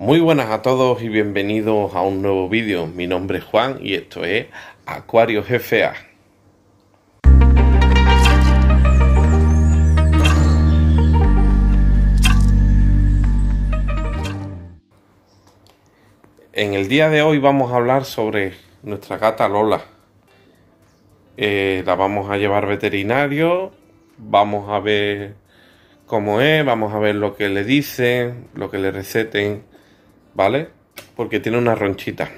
Muy buenas a todos y bienvenidos a un nuevo vídeo. Mi nombre es Juan y esto es Acuario GFA. En el día de hoy vamos a hablar sobre nuestra gata Lola. Eh, la vamos a llevar veterinario, vamos a ver cómo es, vamos a ver lo que le dicen, lo que le receten ¿vale? Porque tiene una ronchita.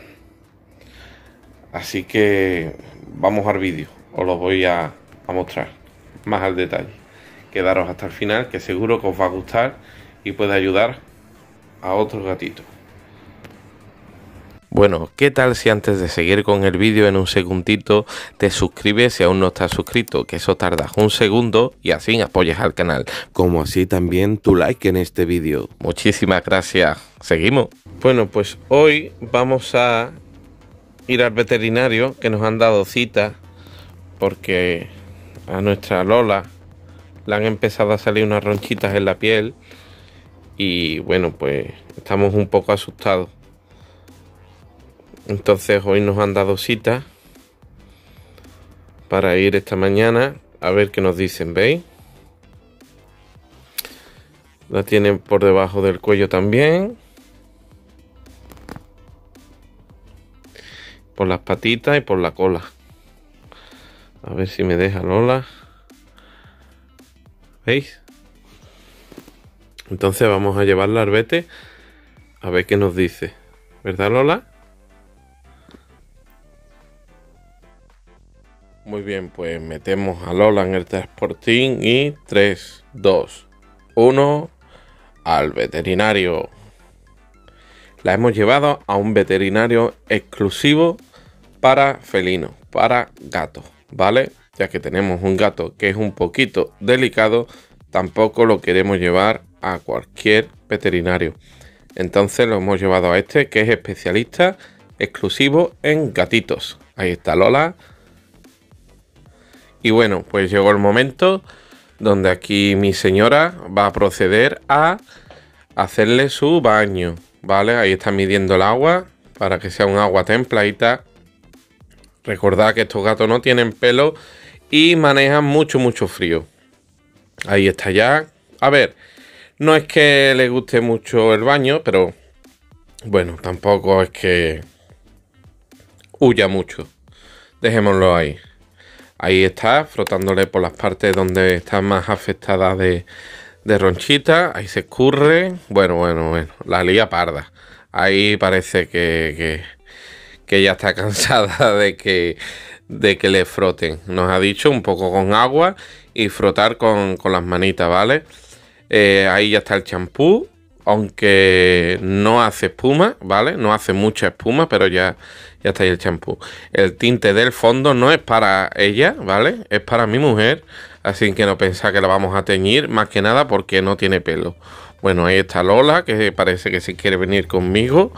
Así que vamos al vídeo, os lo voy a, a mostrar más al detalle. Quedaros hasta el final, que seguro que os va a gustar y puede ayudar a otros gatitos. Bueno, ¿qué tal si antes de seguir con el vídeo en un segundito te suscribes si aún no estás suscrito? Que eso tarda un segundo y así apoyas al canal. Como así también tu like en este vídeo. Muchísimas gracias. Seguimos. Bueno, pues hoy vamos a ir al veterinario que nos han dado cita porque a nuestra Lola le han empezado a salir unas ronchitas en la piel y bueno, pues estamos un poco asustados entonces hoy nos han dado cita para ir esta mañana a ver qué nos dicen, ¿veis? La tienen por debajo del cuello también. Por las patitas y por la cola. A ver si me deja Lola. ¿Veis? Entonces vamos a llevarla al vete a ver qué nos dice. ¿Verdad Lola? Muy bien, pues metemos a Lola en el transportín y 3, 2, 1 al veterinario. La hemos llevado a un veterinario exclusivo para felinos, para gatos, ¿vale? Ya que tenemos un gato que es un poquito delicado, tampoco lo queremos llevar a cualquier veterinario. Entonces lo hemos llevado a este que es especialista exclusivo en gatitos. Ahí está Lola y bueno, pues llegó el momento donde aquí mi señora va a proceder a hacerle su baño, ¿vale? Ahí está midiendo el agua para que sea un agua templadita. Recordad que estos gatos no tienen pelo y manejan mucho, mucho frío. Ahí está ya. A ver, no es que le guste mucho el baño, pero bueno, tampoco es que huya mucho. Dejémoslo ahí. Ahí está, frotándole por las partes donde está más afectada de, ronchita. Ahí se escurre. Bueno, bueno, bueno. La lía parda. Ahí parece que, ya está cansada de que, de que le froten. Nos ha dicho un poco con agua y frotar con, las manitas, ¿vale? Eh, ahí ya está el champú aunque no hace espuma, ¿vale? No hace mucha espuma, pero ya, ya está ahí el champú. El tinte del fondo no es para ella, ¿vale? Es para mi mujer, así que no pensá que la vamos a teñir, más que nada porque no tiene pelo. Bueno, ahí está Lola, que parece que si quiere venir conmigo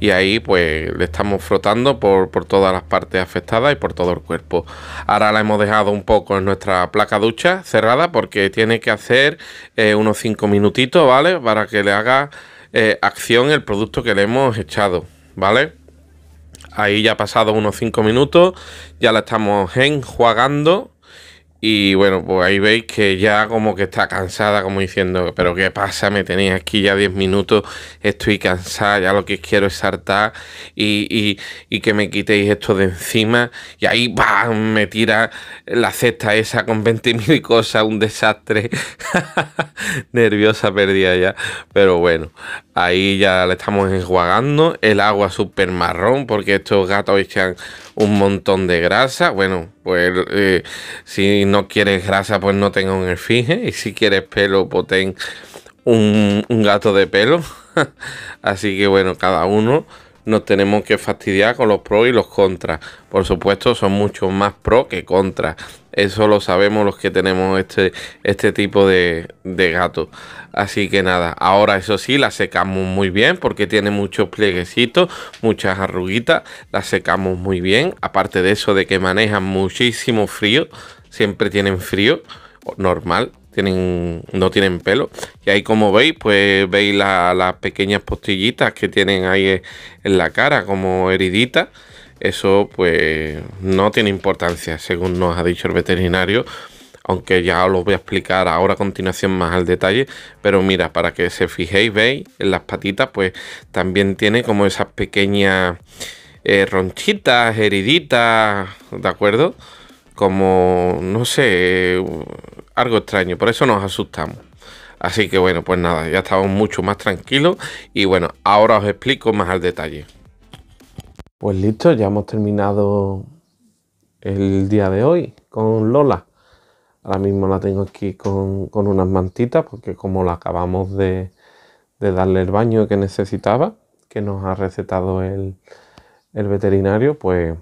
y ahí pues le estamos frotando por, todas las partes afectadas y por todo el cuerpo. Ahora la hemos dejado un poco en nuestra placa ducha cerrada porque tiene que hacer eh, unos 5 minutitos, ¿vale? Para que le haga eh, acción el producto que le hemos echado, ¿vale? Ahí ya ha pasado unos 5 minutos, ya la estamos enjuagando y bueno, pues ahí veis que ya como que está cansada, como diciendo, pero ¿qué pasa? Me tenéis aquí ya 10 minutos, estoy cansada, ya lo que quiero es saltar y, que me quitéis esto de encima. Y ahí va me tira la cesta esa con 20.000 cosas, un desastre. Nerviosa perdida ya. Pero bueno, Ahí ya le estamos enjuagando. El agua súper marrón, porque estos gatos echan un montón de grasa. Bueno, pues eh, si no quieres grasa, pues no tengas un esfinge. Y si quieres pelo, pues ten un gato de pelo. Así que bueno, cada uno nos tenemos que fastidiar con los pros y los contras. Por supuesto, son mucho más pros que contras. Eso lo sabemos los que tenemos este, este tipo de, de gato. Así que nada, ahora eso sí, la secamos muy bien porque tiene muchos plieguecitos, muchas arruguitas. La secamos muy bien. Aparte de eso, de que manejan muchísimo frío, siempre tienen frío, normal, no tienen pelo. Y ahí como veis, pues veis las pequeñas postillitas que tienen ahí en la cara como heriditas. Eso pues no tiene importancia, según nos ha dicho el veterinario aunque ya os lo voy a explicar ahora a continuación más al detalle, pero mira, para que se fijéis, veis, en las patitas, pues también tiene como esas pequeñas eh, ronchitas, heriditas, ¿de acuerdo? Como, no sé, algo extraño, por eso nos asustamos. Así que bueno, pues nada, ya estamos mucho más tranquilos y bueno, ahora os explico más al detalle. Pues listo, ya hemos terminado el día de hoy con Lola. Ahora mismo la tengo aquí con, unas mantitas porque como la acabamos de, de, darle el baño que necesitaba, que nos ha recetado el, el veterinario, pues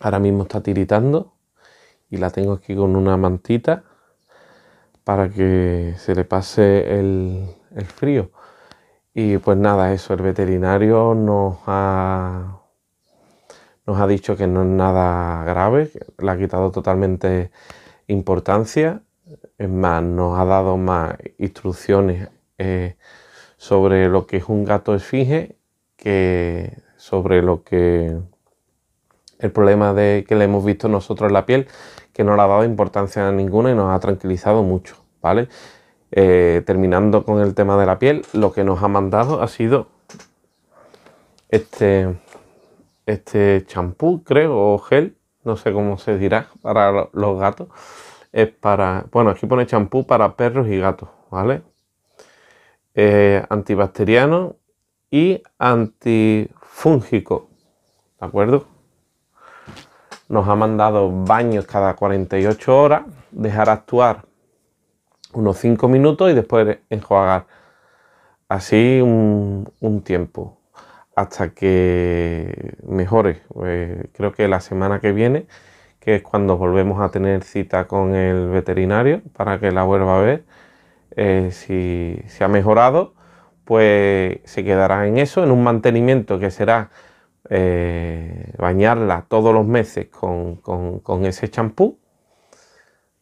ahora mismo está tiritando y la tengo aquí con una mantita para que se le pase el, frío. Y pues nada, eso, el veterinario nos ha, nos ha dicho que no es nada grave, le ha quitado totalmente importancia, es más, nos ha dado más instrucciones eh, sobre lo que es un gato esfinge que sobre lo que el problema de que le hemos visto nosotros la piel, que no le ha dado importancia a ninguna y nos ha tranquilizado mucho, ¿vale? Eh, terminando con el tema de la piel, lo que nos ha mandado ha sido este este champú, creo, o gel, no sé cómo se dirá para los gatos. Es para, bueno, aquí pone champú para perros y gatos, ¿vale? Eh, antibacteriano y antifúngico, ¿de acuerdo? nos ha mandado baños cada 48 horas, dejar actuar unos 5 minutos y después enjuagar. Así un, tiempo hasta que mejore. Eh, creo que la semana que viene, que es cuando volvemos a tener cita con el veterinario para que la vuelva a ver, eh, si se ha mejorado, pues se quedará en eso, en un mantenimiento que será eh, bañarla todos los meses con, ese champú,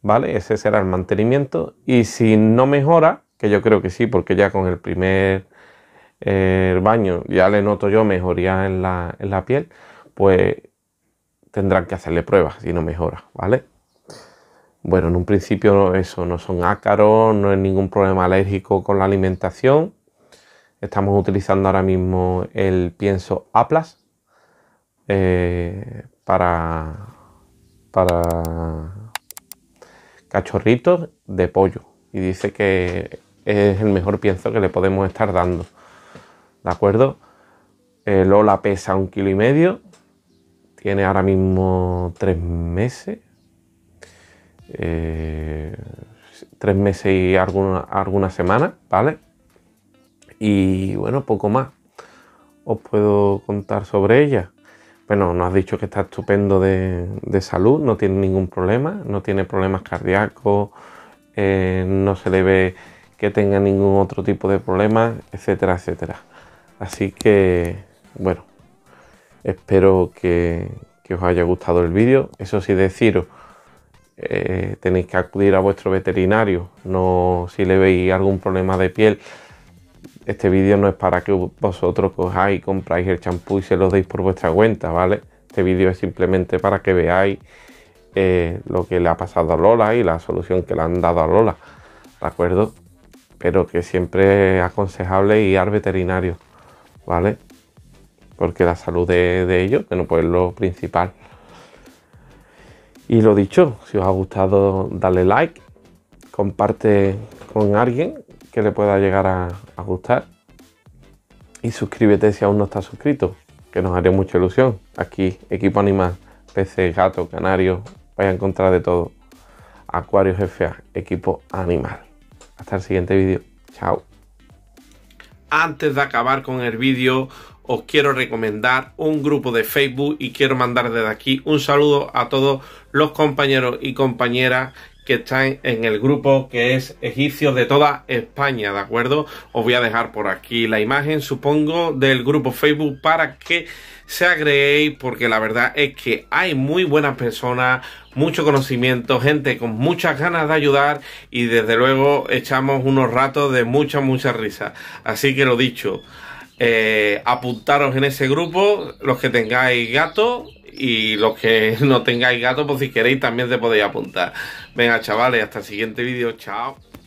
¿vale? Ese será el mantenimiento. Y si no mejora, que yo creo que sí, porque ya con el primer eh, baño ya le noto yo mejoría en la, en la piel, pues tendrán que hacerle pruebas si no mejora, ¿vale? Bueno, en un principio eso, no son ácaros, no es ningún problema alérgico con la alimentación. Estamos utilizando ahora mismo el pienso Aplas, eh, para, para cachorritos de pollo. Y dice que es el mejor pienso que le podemos estar dando. ¿De acuerdo? Eh, Lola pesa un kilo y medio. Tiene ahora mismo tres meses. Eh, tres meses y alguna, alguna semana, ¿vale? Y bueno, poco más os puedo contar sobre ella. Bueno, nos ha dicho que está estupendo de, salud, no tiene ningún problema, no tiene problemas cardíacos, eh, no se le ve que tenga ningún otro tipo de problema, etcétera, etcétera. Así que, bueno, espero que, os haya gustado el vídeo. Eso sí, deciros, eh, tenéis que acudir a vuestro veterinario, no si le veis algún problema de piel este vídeo no es para que vosotros cojáis compráis el champú y se lo deis por vuestra cuenta, ¿vale? Este vídeo es simplemente para que veáis eh, lo que le ha pasado a Lola y la solución que le han dado a Lola, ¿de acuerdo? Pero que siempre es aconsejable ir al veterinario, ¿vale? Porque la salud de, de ellos, bueno, pues es lo principal. Y lo dicho, si os ha gustado, dale like, comparte con alguien que le pueda llegar a, gustar. Y suscríbete si aún no estás suscrito, que nos haría mucha ilusión. Aquí, equipo animal, peces, gatos, canarios, vais a encontrar de todo. acuario jefe equipo animal. Hasta el siguiente vídeo. Chao. Antes de acabar con el vídeo, os quiero recomendar un grupo de Facebook y quiero mandar desde aquí un saludo a todos los compañeros y compañeras que están en el grupo que es Egipcio de toda España, ¿de acuerdo? Os voy a dejar por aquí la imagen, supongo, del grupo Facebook para que se agreguéis, porque la verdad es que hay muy buenas personas, mucho conocimiento, gente con muchas ganas de ayudar y desde luego echamos unos ratos de mucha, mucha risa. Así que lo dicho. Eh, apuntaros en ese grupo los que tengáis gato y los que no tengáis gato, pues si queréis también se podéis apuntar. Venga, chavales, hasta el siguiente vídeo. Chao.